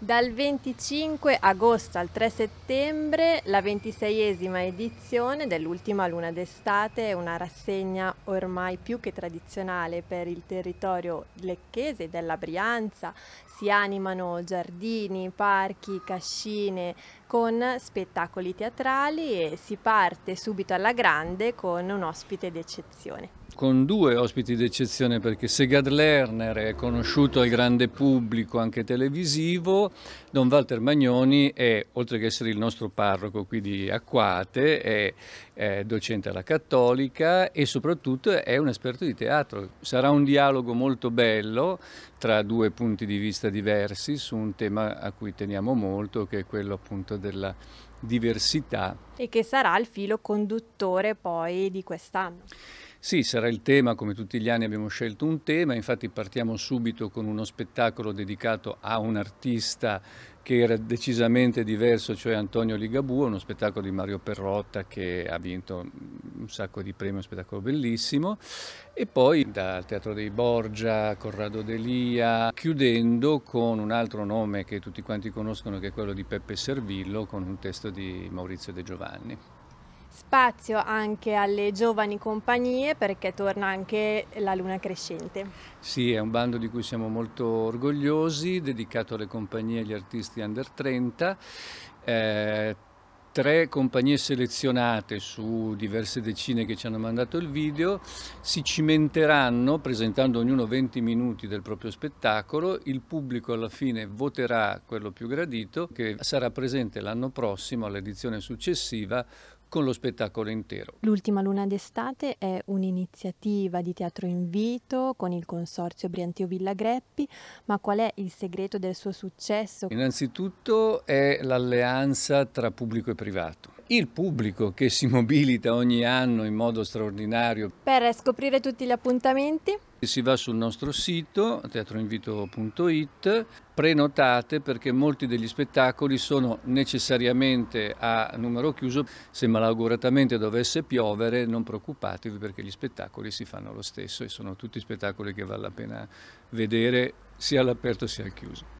Dal 25 agosto al 3 settembre la ventiseiesima edizione dell'ultima luna d'estate una rassegna ormai più che tradizionale per il territorio lecchese della Brianza. Si animano giardini, parchi, cascine, con spettacoli teatrali e si parte subito alla grande con un ospite d'eccezione. Con due ospiti d'eccezione perché Segad Lerner è conosciuto al grande pubblico anche televisivo, Don Walter Magnoni è, oltre che essere il nostro parroco qui di Acquate, è, è docente alla Cattolica e soprattutto è un esperto di teatro. Sarà un dialogo molto bello tra due punti di vista diversi su un tema a cui teniamo molto che è quello appunto della diversità. E che sarà il filo conduttore poi di quest'anno. Sì, sarà il tema, come tutti gli anni abbiamo scelto un tema, infatti partiamo subito con uno spettacolo dedicato a un artista che era decisamente diverso, cioè Antonio Ligabue, uno spettacolo di Mario Perrotta che ha vinto un sacco di premi, un spettacolo bellissimo. E poi dal Teatro dei Borgia, Corrado Delia, chiudendo con un altro nome che tutti quanti conoscono, che è quello di Peppe Servillo, con un testo di Maurizio De Giovanni. Spazio anche alle giovani compagnie perché torna anche la Luna Crescente. Sì, è un bando di cui siamo molto orgogliosi, dedicato alle compagnie e agli artisti under 30. Eh, tre compagnie selezionate su diverse decine che ci hanno mandato il video si cimenteranno presentando ognuno 20 minuti del proprio spettacolo, il pubblico alla fine voterà quello più gradito che sarà presente l'anno prossimo all'edizione successiva con lo spettacolo intero. L'ultima luna d'estate è un'iniziativa di teatro invito con il consorzio Briantio Villa Greppi, ma qual è il segreto del suo successo? Innanzitutto è l'alleanza tra pubblico e privato il pubblico che si mobilita ogni anno in modo straordinario. Per scoprire tutti gli appuntamenti? Si va sul nostro sito teatroinvito.it, prenotate perché molti degli spettacoli sono necessariamente a numero chiuso, se malauguratamente dovesse piovere non preoccupatevi perché gli spettacoli si fanno lo stesso e sono tutti spettacoli che vale la pena vedere sia all'aperto sia al chiuso.